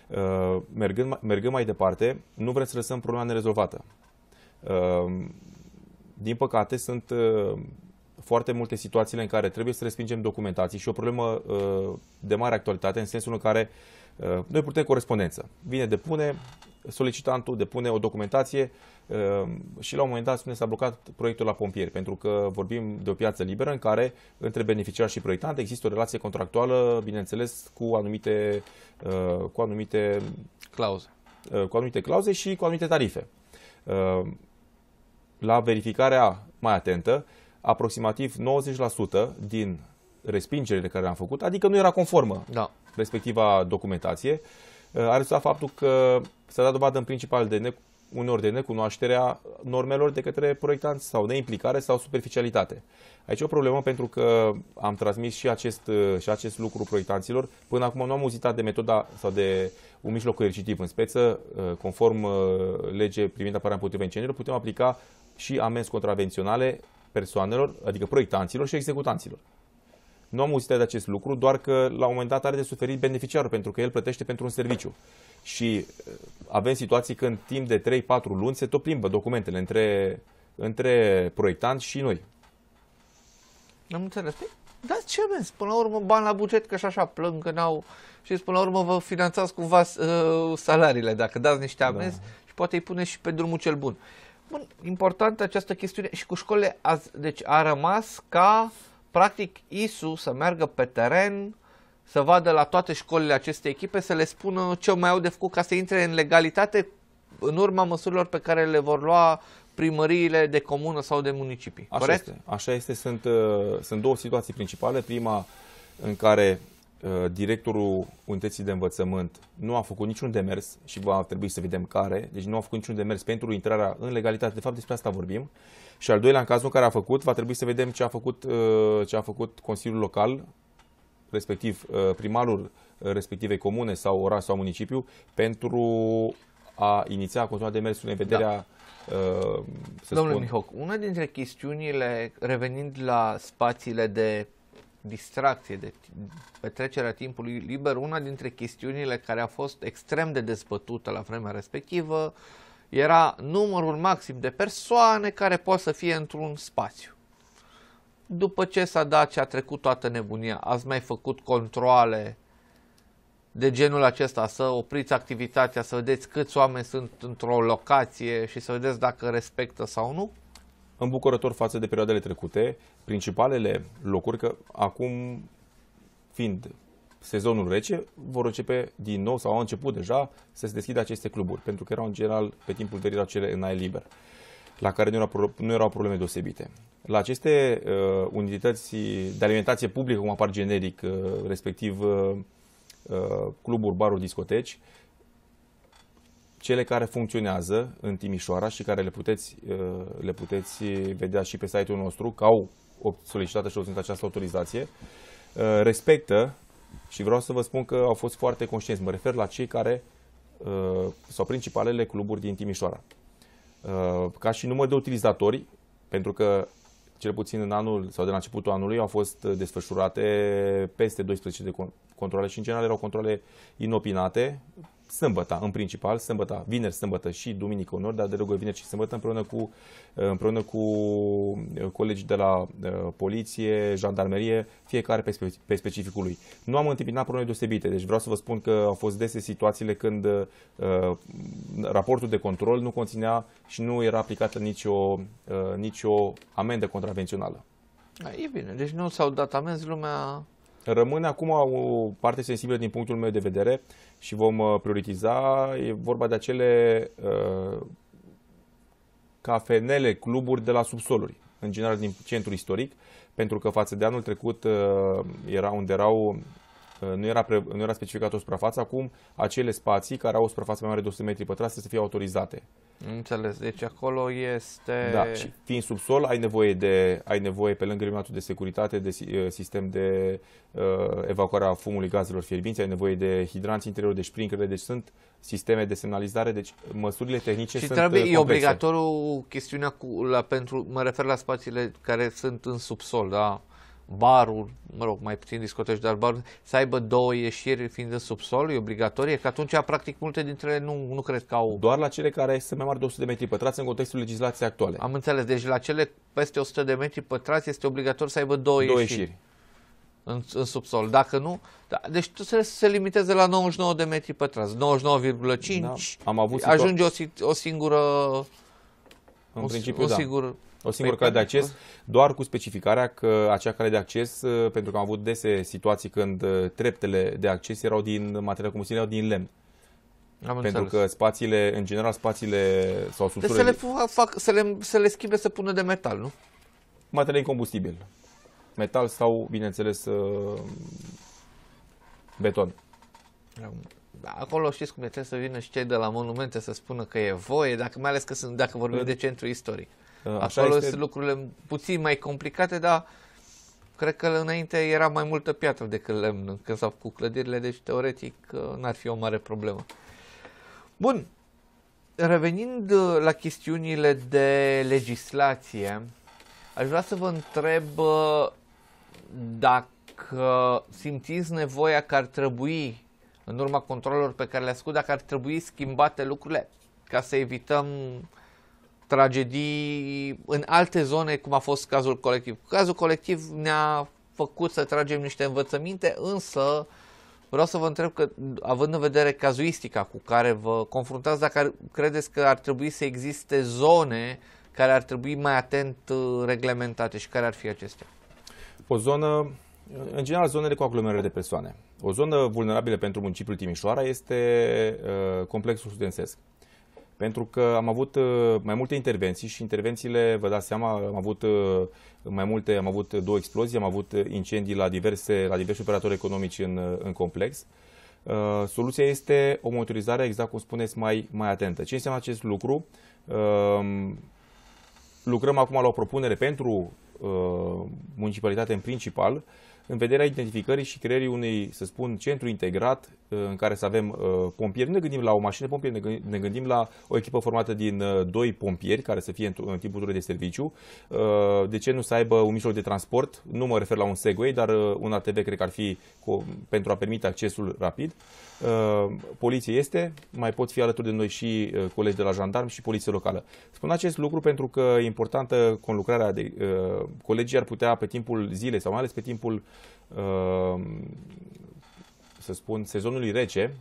Uh, mergând, mergând mai departe, nu vrem să lăsăm problema nerezolvată. Uh, din păcate, sunt uh, foarte multe situațiile în care trebuie să respingem documentații și o problemă uh, de mare actualitate în sensul în care uh, noi purtăm corespondență. Vine, depune, solicitantul depune o documentație uh, și la un moment dat spune s-a blocat proiectul la pompieri, pentru că vorbim de o piață liberă în care între beneficiar și proiectant există o relație contractuală, bineînțeles, cu anumite, uh, cu anumite clauze. Uh, cu anumite clauze și cu anumite tarife. La verificarea mai atentă, aproximativ 90% din respingerile care le-am făcut, adică nu era conformă da. respectiva documentație, a rezultat faptul că s-a dat dovadă în principal de ne, uneori de necunoașterea normelor de către proiectanți sau de implicare sau superficialitate. Aici e o problemă pentru că am transmis și acest, și acest lucru proiectanților. Până acum nu am uzitat de metoda sau de un mijloc coercitiv în speță, uh, conform uh, lege privind apărarea împotriva incendiilor, putem aplica și amenzi contravenționale persoanelor, adică proiectanților și executanților. Nu am auzit de acest lucru, doar că la un moment dat are de suferit beneficiarul, pentru că el plătește pentru un serviciu. Și uh, avem situații când timp de 3-4 luni se tot plimbă documentele între, între proiectant și noi. Am înțeles. Păi, dar ce vezi? Până la urmă bani la buget, că și așa plâng că n-au... Și până la urmă vă finanțați cumva uh, salariile, dacă dați niște da. amenzi da. și poate îi puneți și pe drumul cel bun. Bun, importantă această chestiune și cu școlile deci a rămas ca practic Isu să meargă pe teren, să vadă la toate școlile acestei echipe, să le spună ce mai au de făcut ca să intre în legalitate în urma măsurilor pe care le vor lua primăriile de comună sau de municipii. Așa Corect? este. Așa este. Sunt, uh, sunt două situații principale. Prima în care Uh, directorul unității de învățământ nu a făcut niciun demers și va trebui să vedem care, deci nu a făcut niciun demers pentru intrarea în legalitate, de fapt despre asta vorbim. Și al doilea, în cazul în care a făcut, va trebui să vedem ce a făcut, uh, ce a făcut Consiliul Local, respectiv uh, primarul respectivei comune sau oraș sau municipiu, pentru a iniția, a continua demersul în da. vederea da. să Domnule spun... Mihoc, una dintre chestiunile, revenind la spațiile de distracție, de petrecerea timpului liber, una dintre chestiunile care a fost extrem de dezbătută la vremea respectivă era numărul maxim de persoane care pot să fie într-un spațiu. După ce s-a dat ce a trecut toată nebunia, ați mai făcut controle de genul acesta, să opriți activitatea, să vedeți câți oameni sunt într-o locație și să vedeți dacă respectă sau nu? îmbucurător față de perioadele trecute. Principalele locuri, că acum fiind sezonul rece, vor începe din nou sau au început deja să se deschidă aceste cluburi, pentru că erau în general pe timpul verii cele în aer liber, la care nu erau, nu erau probleme deosebite. La aceste uh, unități de alimentație publică, cum apar generic, uh, respectiv uh, uh cluburi, baruri, discoteci, uh, cele care funcționează în Timișoara și care le puteți, uh, le puteți vedea și pe site-ul nostru, că au solicitat și obținut această autorizație, uh, respectă și vreau să vă spun că au fost foarte conștienți. Mă refer la cei care uh, sau principalele cluburi din Timișoara. Ca și număr de utilizatori, pentru că cel puțin în anul sau de la începutul anului au fost desfășurate peste 12 de controle și în general erau controle inopinate sâmbăta, în principal, sâmbăta, vineri, sâmbătă și duminică unor, dar de regulă vineri și sâmbătă împreună cu, împreună cu eh, colegi de la eh, poliție, jandarmerie, fiecare pe, pe specificul lui. Nu am întâmpinat probleme deosebite, deci vreau să vă spun că au fost dese situațiile când uh, raportul de control nu conținea și nu era aplicată nicio, uh, nicio amendă contravențională. Da, e bine, deci nu s-au dat amenzi, lumea Rămâne acum o parte sensibilă din punctul meu de vedere și vom uh, prioritiza. E vorba de acele uh, cafenele, cluburi de la subsoluri, în general din centrul istoric, pentru că față de anul trecut uh, era unde erau uh, nu era, pre, nu era specificat o suprafață, acum acele spații care au o suprafață mai mare de 100 metri pătrați să fie autorizate. Înțeles. Deci acolo este... Da, și fiind subsol, ai nevoie, de, ai nevoie pe lângă eliminatul de securitate, de eh, sistem de uh, evacuare a fumului gazelor fierbinți, ai nevoie de hidranți interior, de deci sprinkler deci sunt sisteme de semnalizare, deci măsurile tehnice și sunt trebuie, eh, complexe. e obligatoriu chestiunea cu, la, pentru, mă refer la spațiile care sunt în subsol, da? barul, mă rog, mai puțin discoteci, dar barul să aibă două ieșiri fiind în subsol, e obligatorie, că atunci, practic, multe dintre ele nu, nu cred că au... Doar la cele care sunt mai mari de 100 de metri pătrați în contextul legislației actuale. Am înțeles, deci la cele peste 100 de metri pătrați este obligator să aibă două, două ieșiri. ieșiri. În, în subsol. Dacă nu, da, deci trebuie să se limiteze la 99 de metri pătrați, 99,5. Da, ajunge o, o singură în o, principiu, o, da. Sigur, o singură cale de acces, doar cu specificarea că acea cale de acces, uh, pentru că am avut dese situații când uh, treptele de acces erau din materiale combustibil, erau din lemn. Am pentru înțeles. că spațiile, în general, spațiile sau structurile... Deci să le, fac, să le, să le schimbe să pună de metal, nu? Materiale combustibil. Metal sau, bineînțeles, uh, beton acolo știți cum e, trebuie să vină și cei de la monumente să spună că e voie, dacă, mai ales că sunt, dacă vorbim de centru istoric. acolo este... sunt lucrurile puțin mai complicate, dar cred că înainte era mai multă piatră decât lemn când s au făcut clădirile, deci teoretic n-ar fi o mare problemă. Bun, revenind uh, la chestiunile de legislație, aș vrea să vă întreb uh, dacă simțiți nevoia că ar trebui în urma controlelor pe care le-a scut, dacă ar trebui schimbate lucrurile ca să evităm tragedii în alte zone, cum a fost cazul colectiv. Cazul colectiv ne-a făcut să tragem niște învățăminte, însă vreau să vă întreb că, având în vedere cazuistica cu care vă confruntați, dacă credeți că ar trebui să existe zone care ar trebui mai atent uh, reglementate și care ar fi acestea? O zonă, în general, zonele cu aglomerare de persoane. O zonă vulnerabilă pentru municipiul Timișoara este uh, complexul studențesc. Pentru că am avut uh, mai multe intervenții și intervențiile, vă dați seama, am avut uh, mai multe, am avut două explozii, am avut incendii la diverse, la diverse operatori economici în, în complex. Uh, soluția este o monitorizare, exact cum spuneți, mai, mai atentă. Ce înseamnă acest lucru? Uh, lucrăm acum la o propunere pentru uh, municipalitate în principal în vederea identificării și creării unei, să spun, centru integrat Uh, în care să avem uh, pompieri, nu ne gândim la o mașină pompieri, ne gândim la o echipă formată din uh, doi pompieri care să fie în timpul turului de serviciu. De ce nu să aibă un mijloc de transport? Nu mă refer la un Segway, dar un ATV cred că ar fi pentru a permite accesul rapid. Poliție este, mai pot fi alături de noi și colegi de la jandarmi și poliție locală. Spun acest lucru pentru că e importantă conlucrarea de colegii ar putea pe timpul zilei sau mai ales pe timpul să spun, sezonului rece,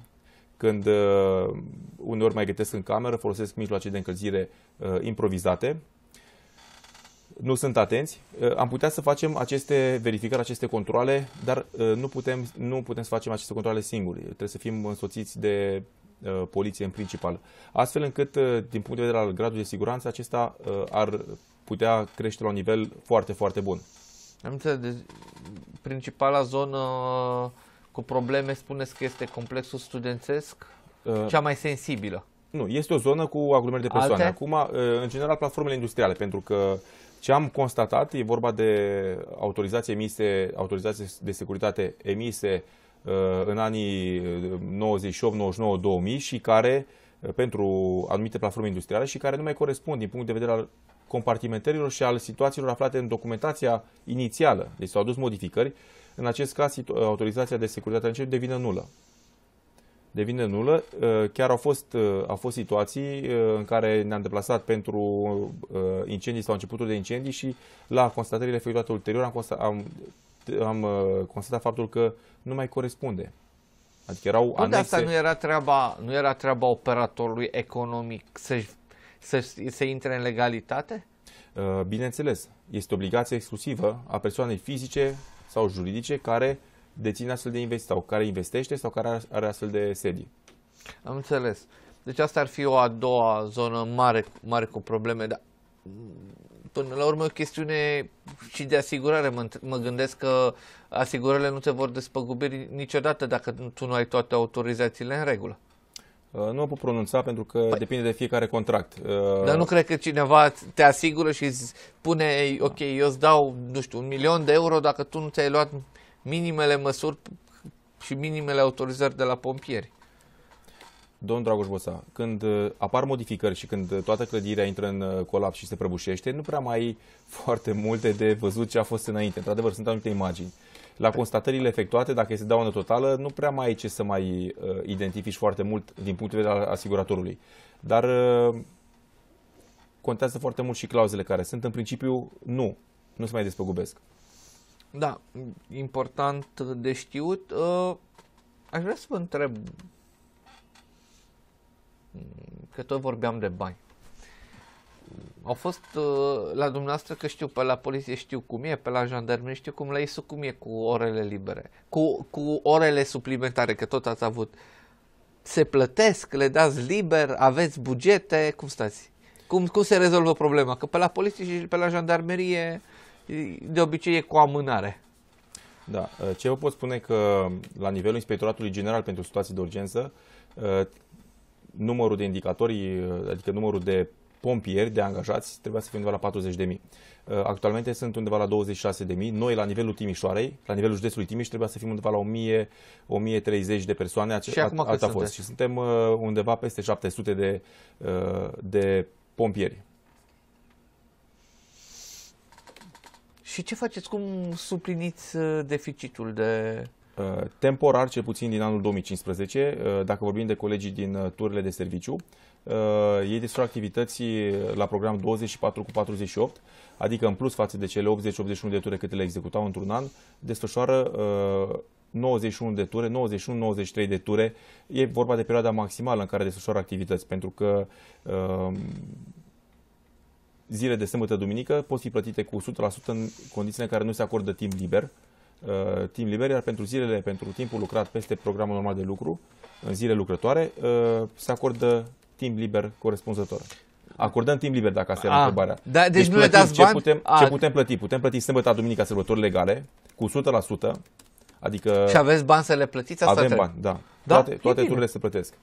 când uh, uneori mai gătesc în cameră, folosesc mijloace de încălzire uh, improvizate, nu sunt atenți, uh, am putea să facem aceste verificări, aceste controle, dar uh, nu, putem, nu putem să facem aceste controle singuri. Trebuie să fim însoțiți de uh, poliție în principal. Astfel încât, uh, din punct de vedere al gradului de siguranță, acesta uh, ar putea crește la un nivel foarte, foarte bun. Am înțeles, deci principala zonă uh cu probleme spuneți că este complexul studențesc uh, cea mai sensibilă. Nu, este o zonă cu aglomerări de persoane. Alte? Acum, uh, în general, platformele industriale, pentru că ce am constatat e vorba de autorizații emise, autorizații de securitate emise uh, în anii 98, 99, 2000 și care uh, pentru anumite platforme industriale și care nu mai corespund din punct de vedere al compartimentărilor și al situațiilor aflate în documentația inițială. Deci s-au adus modificări în acest caz, uh, autorizația de securitate a incendiului devine nulă. Devine nulă. Uh, chiar au fost, uh, au fost situații în care ne-am deplasat pentru incendii sau începutul de incendii și la constatările efectuate ulterior am, constat, am, am constatat faptul că nu mai corespunde. Adică erau nu anexe... asta nu era treaba, nu era treaba operatorului economic să, să, să intre în legalitate? Bineînțeles, este obligație exclusivă a persoanei fizice sau juridice care dețin astfel de investiții sau care investește sau care are astfel de sedii. Am înțeles. Deci asta ar fi o a doua zonă mare, mare cu probleme, dar până la urmă o chestiune și de asigurare. Mă, mă gândesc că asigurările nu te vor despăgubi niciodată dacă tu nu ai toate autorizațiile în regulă. Uh, nu o pot pronunța pentru că păi. depinde de fiecare contract. Uh, Dar nu cred că cineva te asigură și îți spune, ok, eu îți dau, nu știu, un milion de euro dacă tu nu ți-ai luat minimele măsuri și minimele autorizări de la pompieri. Domn Dragoș Bosa, când uh, apar modificări și când toată clădirea intră în colaps și se prăbușește, nu prea mai ai foarte multe de văzut ce a fost înainte. Într-adevăr, sunt anumite imagini la constatările efectuate, dacă este daună totală, nu prea mai ai ce să mai uh, identifici foarte mult din punct de vedere al asiguratorului. Dar uh, contează foarte mult și clauzele care sunt. În principiu, nu. Nu se mai despăgubesc. Da, important de știut. Uh, aș vrea să vă întreb că tot vorbeam de bani au fost uh, la dumneavoastră că știu, pe la poliție știu cum e, pe la jandarmerie știu cum, la ISU cum e cu orele libere, cu, cu orele suplimentare, că tot ați avut. Se plătesc, le dați liber, aveți bugete, cum stați? Cum, cum se rezolvă problema? Că pe la poliție și pe la jandarmerie de obicei e cu amânare. Da, uh, ce vă pot spune că la nivelul Inspectoratului General pentru Situații de Urgență, uh, numărul de indicatori, uh, adică numărul de pompieri de angajați trebuia să fie undeva la 40.000. Uh, actualmente sunt undeva la 26.000. Noi, la nivelul Timișoarei, la nivelul județului Timiș, trebuia să fim undeva la 1000, 1030 de persoane. Ace- și acum cât a fost. Și suntem uh, undeva peste 700 de, uh, de pompieri. Și ce faceți? Cum supliniți deficitul de temporar, cel puțin din anul 2015, dacă vorbim de colegii din turele de serviciu, Uh, ei desfășoară activității la program 24 cu 48, adică în plus față de cele 80-81 de ture câte le executau într-un an, desfășoară 91 uh, de ture, 91-93 de ture. E vorba de perioada maximală în care desfășoară activități, pentru că uh, zile de sâmbătă, duminică pot fi plătite cu 100% în condițiile în care nu se acordă timp liber, timp liber, iar pentru zilele, pentru timpul lucrat peste programul normal de lucru, în zile lucrătoare, se acordă timp liber corespunzător. Acordăm timp liber, dacă asta era ah, întrebarea. Da, deci, deci nu le dați ce bani? Putem, ce ah. putem plăti? Putem plăti sâmbătă, duminica, sărbători legale, cu 100%, adică... Și aveți bani să le plătiți? Asta avem bani, da. da toate, toate turile se plătesc. De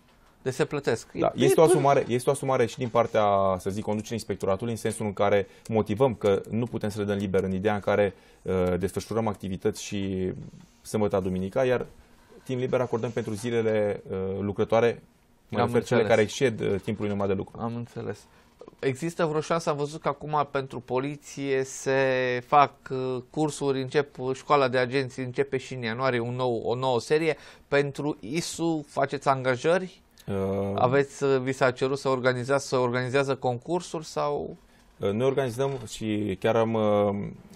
deci se plătesc. Da. Este, o asumare, este o asumare și din partea, să zic, conducerii inspectoratului, în sensul în care motivăm că nu putem să le dăm liber în ideea în care uh, desfășurăm activități și sâmbătă, duminica, iar timp liber acordăm pentru zilele uh, lucrătoare Mă Am refer înțeles. cele care exced uh, timpul numai de lucru. Am înțeles. Există vreo șansă, am văzut că acum pentru poliție se fac uh, cursuri, încep uh, școala de agenți, începe și în ianuarie un nou, o nouă serie. Pentru ISU faceți angajări? Uh... Aveți, vi s-a cerut să organizați, să organizează concursuri sau? Noi organizăm și chiar am,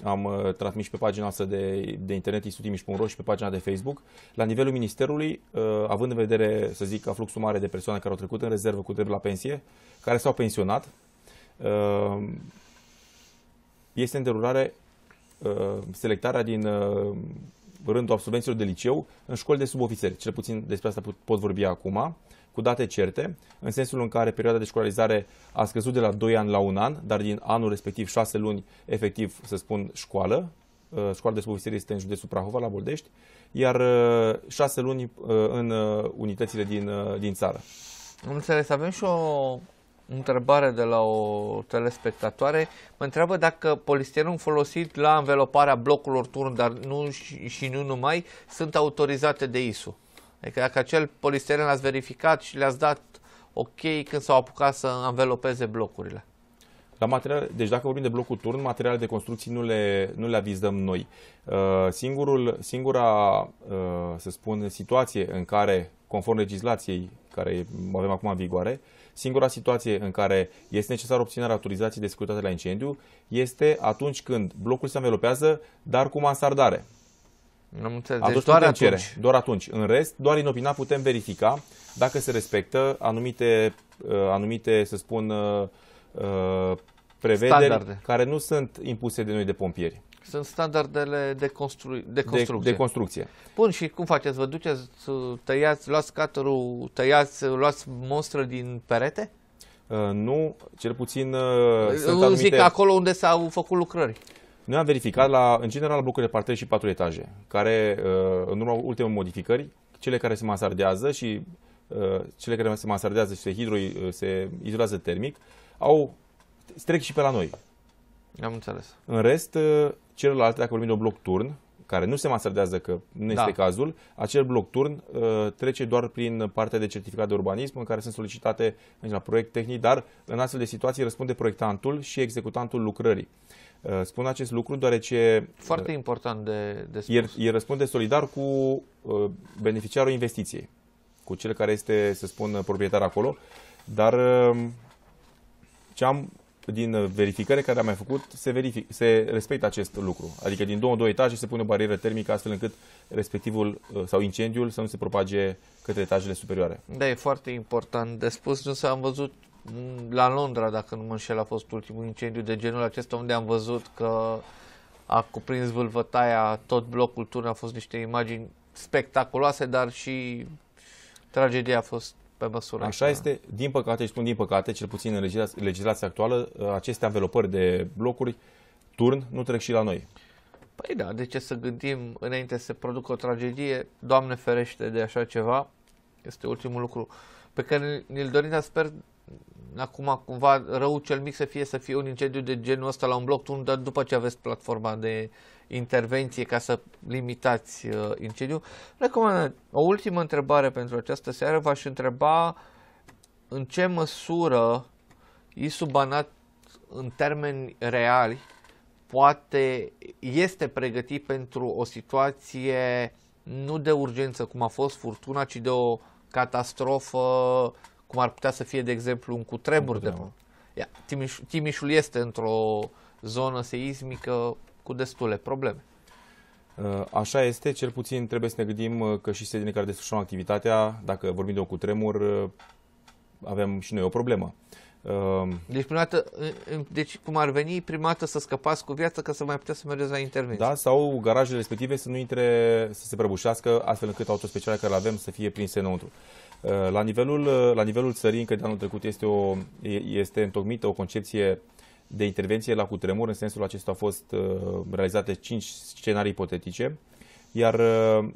am transmis și pe pagina noastră de, de internet Institutul și pe pagina de Facebook. La nivelul Ministerului, uh, având în vedere, să zic, afluxul mare de persoane care au trecut în rezervă cu drept la pensie, care s-au pensionat, uh, este în derulare uh, selectarea din rândul absolvenților de liceu în școli de subofițeri. Cel puțin despre asta pot vorbi acum cu date certe, în sensul în care perioada de școlarizare a scăzut de la 2 ani la 1 an, dar din anul respectiv 6 luni, efectiv, să spun, școală, uh, școala de subofițeri este în județul Prahova, la Boldești, iar 6 uh, luni uh, în unitățile din, din țară. Am înțeles, avem și o întrebare de la o telespectatoare. Mă întreabă dacă polistirenul folosit la înveloparea blocurilor turn, dar nu și, și nu numai, sunt autorizate de ISU. Adică dacă acel polisteren l-ați verificat și le-ați dat ok când s-au apucat să învelopeze blocurile. La material, deci dacă vorbim de blocul turn, materialele de construcții nu le, nu le avizăm noi. Uh, singurul, singura, uh, să spun, situație în care, conform legislației care avem acum în vigoare, singura situație în care este necesară obținerea autorizației de securitate la incendiu este atunci când blocul se învelopează, dar cu mansardare. Am înțeles. Deci doar atunci. doar atunci. În rest, doar inopinat putem verifica dacă se respectă anumite, uh, anumite să spun, uh, uh, prevederi Standarde. care nu sunt impuse de noi de pompieri. Sunt standardele de, constru- de construcție. De, de construcție. Bun, și cum faceți? Vă duceți, tăiați, luați caterul, tăiați, luați monstră din perete? Uh, nu, cel puțin uh, sunt anumite... Zic acolo unde s-au făcut lucrări. Noi am verificat, la, în general, blocurile par și patru etaje, care, uh, în urma ultimei modificări, cele care se mansardează și uh, cele care se mansardează și se, hidro, uh, se izolează termic, au strec și pe la noi. Am înțeles. În rest, celelalte, dacă vorbim de un bloc turn, care nu se mansardează, că nu da. este cazul, acel bloc turn uh, trece doar prin partea de certificat de urbanism, în care sunt solicitate deci, la proiect tehnic, dar în astfel de situații răspunde proiectantul și executantul lucrării. Uh, spun acest lucru deoarece... Foarte uh, important de, de spus. El, el răspunde solidar cu uh, beneficiarul investiției, cu cel care este, să spun, proprietar acolo, dar ce am din verificare care am mai făcut, se, verific, se respectă acest lucru. Adică din două două etaje se pune o barieră termică astfel încât respectivul sau incendiul să nu se propage către etajele superioare. Da, e foarte important de spus, s am văzut la Londra, dacă nu mă înșel, a fost ultimul incendiu de genul acesta, unde am văzut că a cuprins vâlvătaia tot blocul turn, a fost niște imagini spectaculoase, dar și tragedia a fost pe măsură. Așa că... este, din păcate, și spun din păcate, cel puțin în legislația, legislația actuală, aceste anvelopări de blocuri, turn, nu trec și la noi. Păi da, de ce să gândim înainte să se producă o tragedie, Doamne ferește de așa ceva, este ultimul lucru pe care ne-l dorim, dar sper acum cumva rău cel mic să fie să fie un incendiu de genul ăsta la un bloc turn, dar după ce aveți platforma de intervenție ca să limitați uh, incendiu. Recomand o ultimă întrebare pentru această seară. V-aș întreba în ce măsură Isubanat în termeni reali poate, este pregătit pentru o situație nu de urgență cum a fost furtuna, ci de o catastrofă cum ar putea să fie, de exemplu, un cutremur, un cutremur. de Ia, Timiș, Timișul este într-o zonă seismică cu destule probleme. Uh, așa este, cel puțin trebuie să ne gândim uh, că și sediile care desfășurăm activitatea, dacă vorbim de un cutremur, uh, avem și noi o problemă. Deci, prima dată, deci cum ar veni, prima dată să scăpați cu viața ca să mai puteți să mergeți la intervenție. Da, sau garajele respective să nu intre, să se prăbușească, astfel încât autospeciale care le avem să fie prinse înăuntru. Uh, la nivelul, uh, la nivelul țării, încă de anul trecut, este, o, este întocmită o concepție de intervenție la cutremur. În sensul acesta au fost uh, realizate 5 scenarii ipotetice. Iar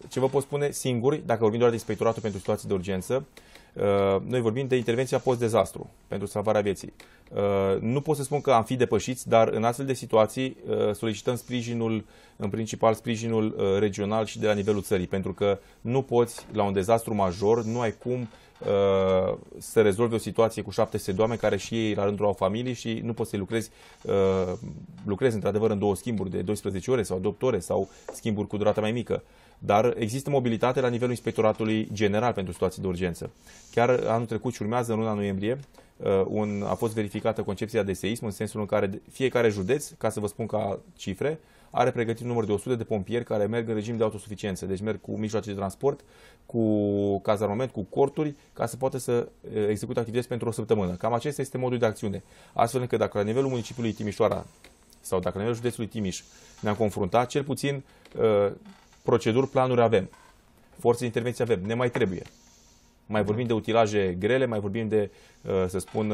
ce vă pot spune singuri, dacă vorbim doar de Inspectoratul pentru Situații de Urgență, Uh, noi vorbim de intervenția post-dezastru pentru salvarea vieții. Uh, nu pot să spun că am fi depășiți, dar în astfel de situații uh, solicităm sprijinul, în principal sprijinul regional și de la nivelul țării, pentru că nu poți, la un dezastru major, nu ai cum să rezolvi o situație cu șapte doamne care și ei la rândul au familii și nu poți să lucrezi, uh, lucrezi într-adevăr în două schimburi de 12 ore sau 8 ore sau schimburi cu durată mai mică. Dar există mobilitate la nivelul Inspectoratului General pentru situații de urgență. Chiar anul trecut și urmează în luna noiembrie, uh, un, a fost verificată concepția de seism în sensul în care fiecare județ, ca să vă spun ca cifre, are pregătit un număr de 100 de pompieri care merg în regim de autosuficiență. Deci merg cu mijloace de transport, cu cazarmament, cu corturi, ca să poată să execute activități pentru o săptămână. Cam acesta este modul de acțiune. Astfel încât dacă la nivelul municipiului Timișoara sau dacă la nivelul județului Timiș ne-am confruntat, cel puțin proceduri, planuri avem. Forțe de intervenție avem. Ne mai trebuie. Mai exact. vorbim de utilaje grele, mai vorbim de, să spun,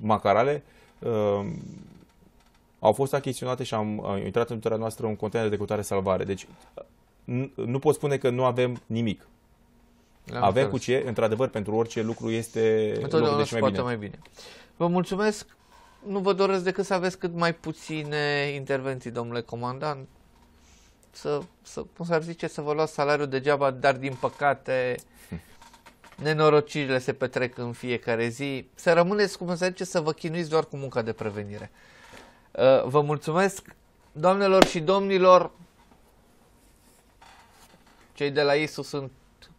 macarale au fost achiziționate și am uh, intrat în tutarea noastră un container de cutare salvare. Deci uh, nu pot spune că nu avem nimic. am avem cu ce, într-adevăr, pentru orice lucru este de și mai bine. mai bine. Vă mulțumesc. Nu vă doresc decât să aveți cât mai puține intervenții, domnule comandant. Să, să cum s-ar zice, să vă luați salariul degeaba, dar din păcate nenorocirile se petrec în fiecare zi. Să rămâneți, cum se zice, să vă chinuiți doar cu munca de prevenire. Uh, vă mulțumesc, doamnelor și domnilor, cei de la ISU sunt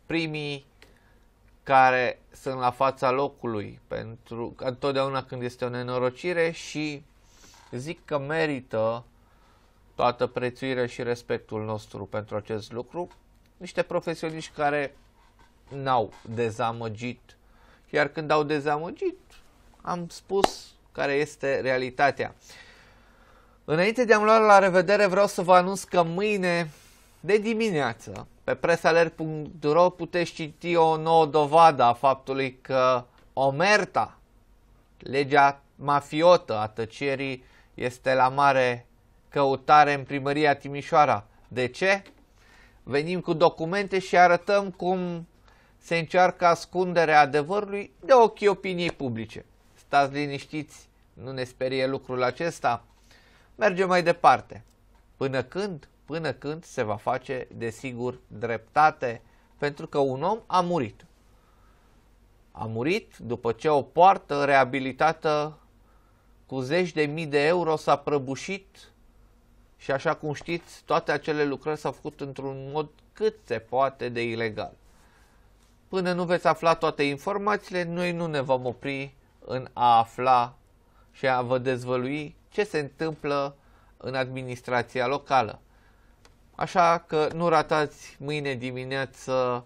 primii care sunt la fața locului pentru întotdeauna când este o nenorocire și zic că merită toată prețuirea și respectul nostru pentru acest lucru. Niște profesioniști care n-au dezamăgit, iar când au dezamăgit, am spus care este realitatea. Înainte de a-mi lua la revedere, vreau să vă anunț că mâine de dimineață pe presaler.ro puteți citi o nouă dovadă a faptului că omerta, legea mafiotă a tăcerii, este la mare căutare în primăria Timișoara. De ce? Venim cu documente și arătăm cum se încearcă ascunderea adevărului de ochii opiniei publice. Stați liniștiți, nu ne sperie lucrul acesta merge mai departe. Până când? Până când se va face, desigur, dreptate, pentru că un om a murit. A murit după ce o poartă reabilitată cu zeci de mii de euro s-a prăbușit și așa cum știți, toate acele lucrări s-au făcut într-un mod cât se poate de ilegal. Până nu veți afla toate informațiile, noi nu ne vom opri în a afla și a vă dezvălui ce se întâmplă în administrația locală. Așa că nu ratați mâine dimineață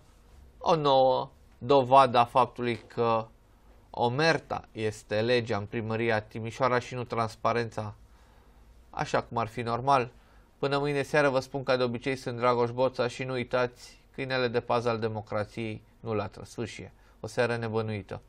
o nouă dovadă a faptului că omerta este legea în primăria Timișoara și nu transparența, așa cum ar fi normal. Până mâine seară vă spun ca de obicei sunt Dragoș Boța și nu uitați câinele de pază al democrației nu la trăsfâșie. O seară nebănuită!